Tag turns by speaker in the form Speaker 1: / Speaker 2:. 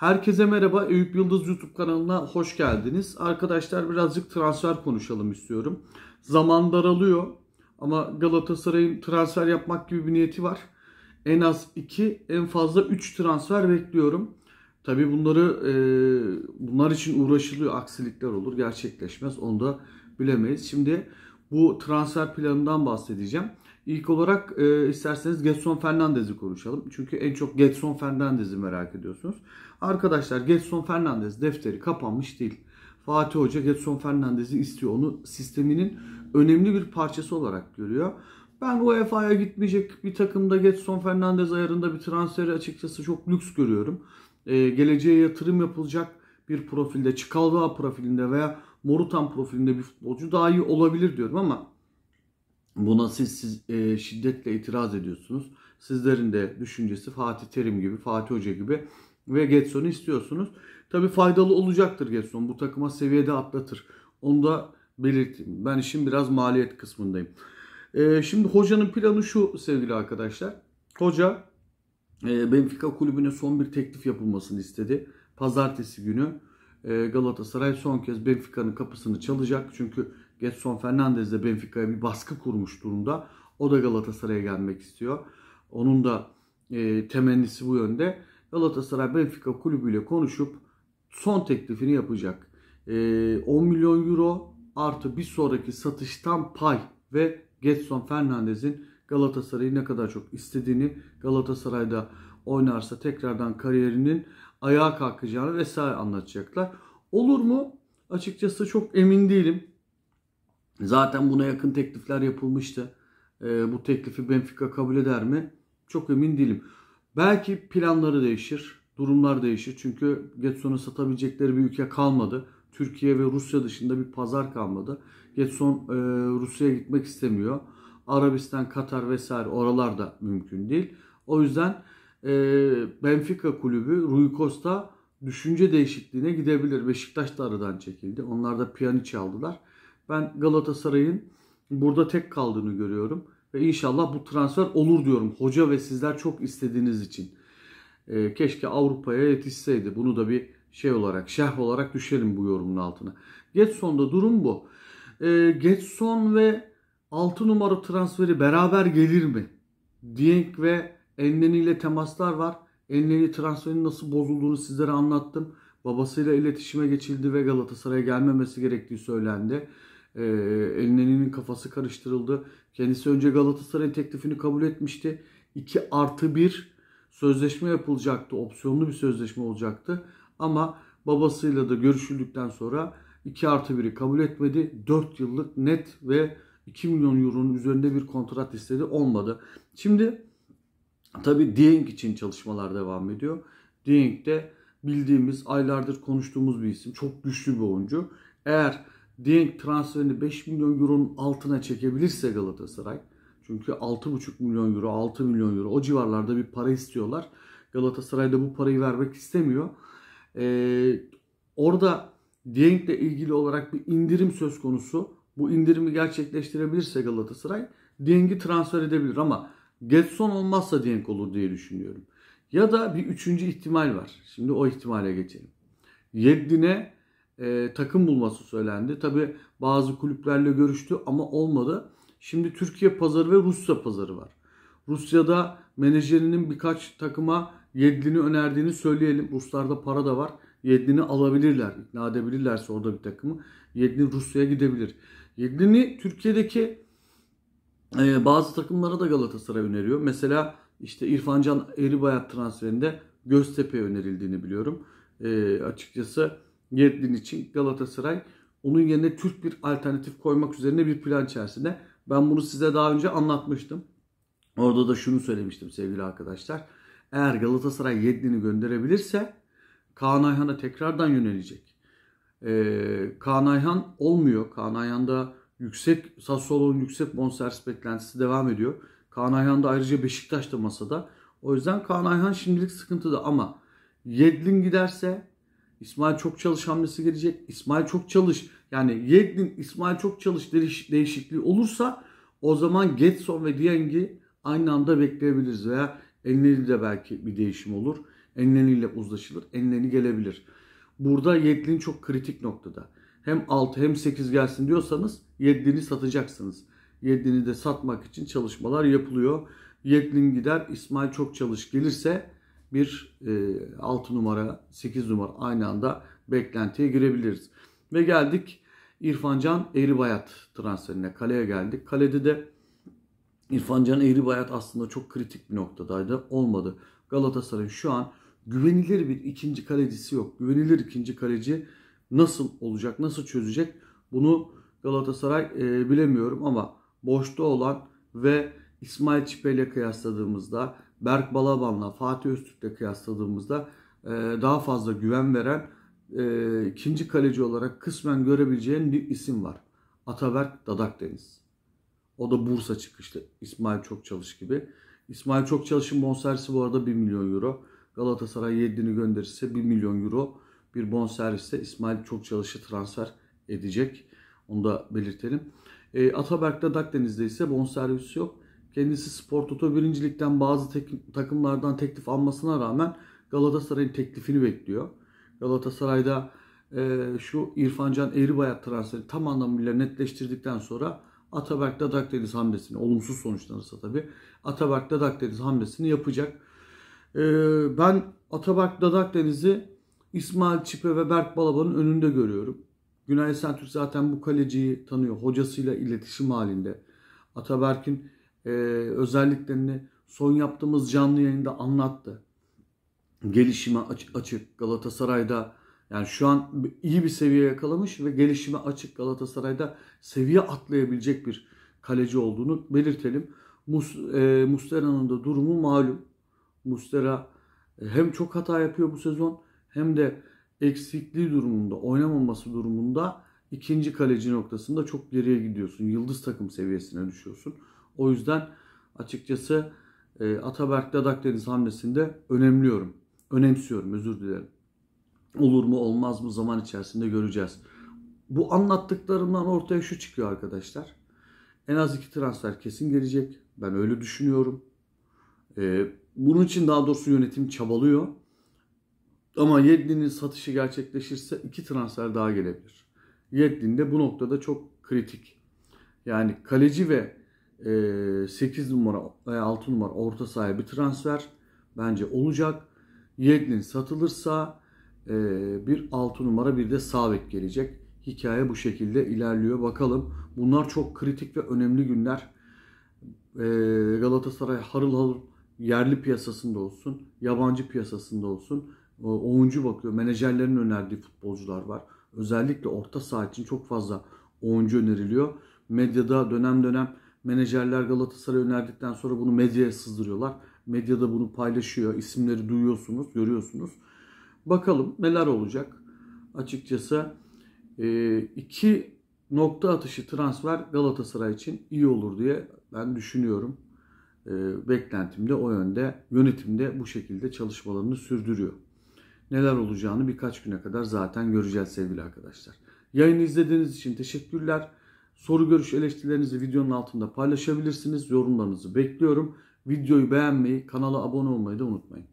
Speaker 1: Herkese merhaba. Eyüp Yıldız YouTube kanalına hoş geldiniz. Arkadaşlar birazcık transfer konuşalım istiyorum. Zaman daralıyor ama Galatasaray'ın transfer yapmak gibi bir niyeti var. En az 2, en fazla 3 transfer bekliyorum. Tabi bunları e, bunlar için uğraşılıyor. Aksilikler olur, gerçekleşmez. Onu da bilemeyiz. Şimdi bu transfer planından bahsedeceğim. İlk olarak e, isterseniz Getson Fernandez'i konuşalım. Çünkü en çok Getson Fernandez'i merak ediyorsunuz. Arkadaşlar Getson Fernandez defteri kapanmış değil. Fatih Hoca Getson Fernandez'i istiyor. Onu sisteminin önemli bir parçası olarak görüyor. Ben UEFA'ya gitmeyecek bir takımda Getson Fernandez ayarında bir transferi açıkçası çok lüks görüyorum. Ee, geleceğe yatırım yapılacak bir profilde, Çikalva profilinde veya Morutan profilinde bir futbolcu daha iyi olabilir diyorum ama Buna siz, siz e, şiddetle itiraz ediyorsunuz. Sizlerin de düşüncesi Fatih Terim gibi, Fatih Hoca gibi ve Getson'u istiyorsunuz. Tabi faydalı olacaktır Getson. Bu takıma seviyede atlatır. Onu da belirteyim. Ben işin biraz maliyet kısmındayım. E, şimdi hocanın planı şu sevgili arkadaşlar. Hoca e, Benfica kulübüne son bir teklif yapılmasını istedi. Pazartesi günü e, Galatasaray son kez Benfica'nın kapısını çalacak. Çünkü Getson Fernandez de Benfica'ya bir baskı kurmuş durumda. O da Galatasaray'a gelmek istiyor. Onun da e, temennisi bu yönde. Galatasaray Benfica kulübüyle konuşup son teklifini yapacak. E, 10 milyon euro artı bir sonraki satıştan pay ve Getson Fernandez'in Galatasaray'ı ne kadar çok istediğini, Galatasaray'da oynarsa tekrardan kariyerinin ayağa kalkacağını vesaire anlatacaklar. Olur mu? Açıkçası çok emin değilim. Zaten buna yakın teklifler yapılmıştı. E, bu teklifi Benfica kabul eder mi? Çok emin değilim. Belki planları değişir, durumlar değişir. Çünkü Getson'u satabilecekleri bir ülke kalmadı. Türkiye ve Rusya dışında bir pazar kalmadı. Getson e, Rusya'ya gitmek istemiyor. Arabistan, Katar vesaire oralar da mümkün değil. O yüzden e, Benfica kulübü Rui Costa düşünce değişikliğine gidebilir. Beşiktaş da aradan çekildi. Onlar da piyano çaldılar. Ben Galatasaray'ın burada tek kaldığını görüyorum. Ve inşallah bu transfer olur diyorum. Hoca ve sizler çok istediğiniz için. Ee, keşke Avrupa'ya yetişseydi. Bunu da bir şey olarak, şerh olarak düşelim bu yorumun altına. Getson'da durum bu. Ee, Getson ve 6 numara transferi beraber gelir mi? Dieng ve Enleni ile temaslar var. Enneni transferinin nasıl bozulduğunu sizlere anlattım. Babasıyla iletişime geçildi ve Galatasaray'a gelmemesi gerektiği söylendi. E, ee, Elneni'nin kafası karıştırıldı. Kendisi önce Galatasaray teklifini kabul etmişti. 2 artı 1 sözleşme yapılacaktı. Opsiyonlu bir sözleşme olacaktı. Ama babasıyla da görüşüldükten sonra 2 artı 1'i kabul etmedi. 4 yıllık net ve 2 milyon euronun üzerinde bir kontrat istedi. Olmadı. Şimdi tabi Dieng için çalışmalar devam ediyor. Dieng de bildiğimiz aylardır konuştuğumuz bir isim. Çok güçlü bir oyuncu. Eğer Dieng transferini 5 milyon euronun altına çekebilirse Galatasaray. Çünkü 6,5 milyon euro, 6 milyon euro o civarlarda bir para istiyorlar. Galatasaray da bu parayı vermek istemiyor. Ee, orada Dieng ile ilgili olarak bir indirim söz konusu. Bu indirimi gerçekleştirebilirse Galatasaray Dieng'i transfer edebilir ama Getson olmazsa Dieng olur diye düşünüyorum. Ya da bir üçüncü ihtimal var. Şimdi o ihtimale geçelim. Yedlin'e e, takım bulması söylendi. Tabi bazı kulüplerle görüştü ama olmadı. Şimdi Türkiye pazarı ve Rusya pazarı var. Rusya'da menajerinin birkaç takıma Yedlin'i önerdiğini söyleyelim. Ruslarda para da var. Yedlin'i alabilirler. İkna edebilirlerse orada bir takımı. Yedlin Rusya'ya gidebilir. Yedlin'i Türkiye'deki e, bazı takımlara da Galatasaray öneriyor. Mesela işte İrfancan Eribayat transferinde Göztepe'ye önerildiğini biliyorum. E, açıkçası Yedlin için Galatasaray onun yerine Türk bir alternatif koymak üzerine bir plan içerisinde. Ben bunu size daha önce anlatmıştım. Orada da şunu söylemiştim sevgili arkadaşlar. Eğer Galatasaray Yedlin'i gönderebilirse Kaan Ayhan'a tekrardan yönelecek. Ee, Kaan Ayhan olmuyor. Kaan Ayhan'da yüksek Sassuolo'nun yüksek bonservis beklentisi devam ediyor. Kaan Ayhan da ayrıca Beşiktaş'ta masada. O yüzden Kaan Ayhan şimdilik sıkıntıda ama Yedlin giderse İsmail çok çalış hamlesi gelecek. İsmail çok çalış. Yani Yedlin İsmail çok çalış değişikliği olursa o zaman Getson ve Dieng'i aynı anda bekleyebiliriz veya enleni de belki bir değişim olur. Enleli ile uzlaşılır. enleni gelebilir. Burada Yedlin çok kritik noktada. Hem 6 hem 8 gelsin diyorsanız Yedlin'i satacaksınız. Yedlin'i de satmak için çalışmalar yapılıyor. Yedlin gider İsmail çok çalış gelirse bir e, 6 numara 8 numara aynı anda beklentiye girebiliriz. Ve geldik İrfancan Eğribayat transferine kaleye geldik. Kalede de İrfancan Eğribayat aslında çok kritik bir noktadaydı. Olmadı. Galatasaray şu an güvenilir bir ikinci kalecisi yok. Güvenilir ikinci kaleci nasıl olacak, nasıl çözecek bunu Galatasaray e, bilemiyorum ama boşta olan ve İsmail Çipe ile kıyasladığımızda Berk Balaban'la Fatih Öztürk'le kıyasladığımızda e, daha fazla güven veren e, ikinci kaleci olarak kısmen görebileceğin bir isim var. Ataberk Dadakdeniz. O da Bursa çıkışlı. İsmail Çokçalış gibi. İsmail Çokçalış'ın bonservisi bu arada 1 milyon euro. Galatasaray 7'ini gönderirse 1 milyon euro bir bonserviste İsmail Çokçalış'ı transfer edecek. Onu da belirtelim. E, Ataberk'te Dakdeniz'de ise bonservisi yok. Kendisi Spor Toto birincilikten bazı tek, takımlardan teklif almasına rağmen Galatasaray'ın teklifini bekliyor. Galatasaray'da e, şu İrfancan Eğribayat transferi tam anlamıyla netleştirdikten sonra Ataberk Dadak Deniz hamlesini, olumsuz sonuçlanırsa tabii, Ataberk Dadak Deniz hamlesini yapacak. E, ben Ataberk Dadak Deniz'i İsmail Çipe ve Berk Balaban'ın önünde görüyorum. Günay Sentürk zaten bu kaleciyi tanıyor. Hocasıyla iletişim halinde. Ataberk'in e, özelliklerini son yaptığımız canlı yayında anlattı. Gelişime açık Galatasaray'da yani şu an iyi bir seviye yakalamış ve gelişime açık Galatasaray'da seviye atlayabilecek bir kaleci olduğunu belirtelim. Mus, e, Mustera'nın da durumu malum. Mustera e, hem çok hata yapıyor bu sezon hem de eksikliği durumunda, oynamaması durumunda ikinci kaleci noktasında çok geriye gidiyorsun. Yıldız takım seviyesine düşüyorsun. O yüzden açıkçası e, Ataberk'te Akdeniz hamlesinde önemliyorum. Önemsiyorum özür dilerim. Olur mu olmaz mı zaman içerisinde göreceğiz. Bu anlattıklarımdan ortaya şu çıkıyor arkadaşlar. En az iki transfer kesin gelecek. Ben öyle düşünüyorum. Ee, bunun için daha doğrusu yönetim çabalıyor. Ama Yedlin'in satışı gerçekleşirse iki transfer daha gelebilir. Yedlin de bu noktada çok kritik. Yani kaleci ve 8 ee, numara veya 6 numara orta sahaya bir transfer bence olacak. Yedlin satılırsa e, bir 6 numara bir de sağ gelecek. Hikaye bu şekilde ilerliyor. Bakalım bunlar çok kritik ve önemli günler. Ee, Galatasaray harıl harıl yerli piyasasında olsun, yabancı piyasasında olsun. E, oyuncu bakıyor. Menajerlerin önerdiği futbolcular var. Özellikle orta saha için çok fazla oyuncu öneriliyor. Medyada dönem dönem Menajerler Galatasaray önerdikten sonra bunu medyaya sızdırıyorlar. Medyada bunu paylaşıyor. İsimleri duyuyorsunuz, görüyorsunuz. Bakalım neler olacak. Açıkçası e, iki nokta atışı transfer Galatasaray için iyi olur diye ben düşünüyorum. E, beklentim de o yönde. Yönetim de bu şekilde çalışmalarını sürdürüyor. Neler olacağını birkaç güne kadar zaten göreceğiz sevgili arkadaşlar. Yayını izlediğiniz için teşekkürler. Soru görüş eleştirilerinizi videonun altında paylaşabilirsiniz. Yorumlarınızı bekliyorum. Videoyu beğenmeyi, kanala abone olmayı da unutmayın.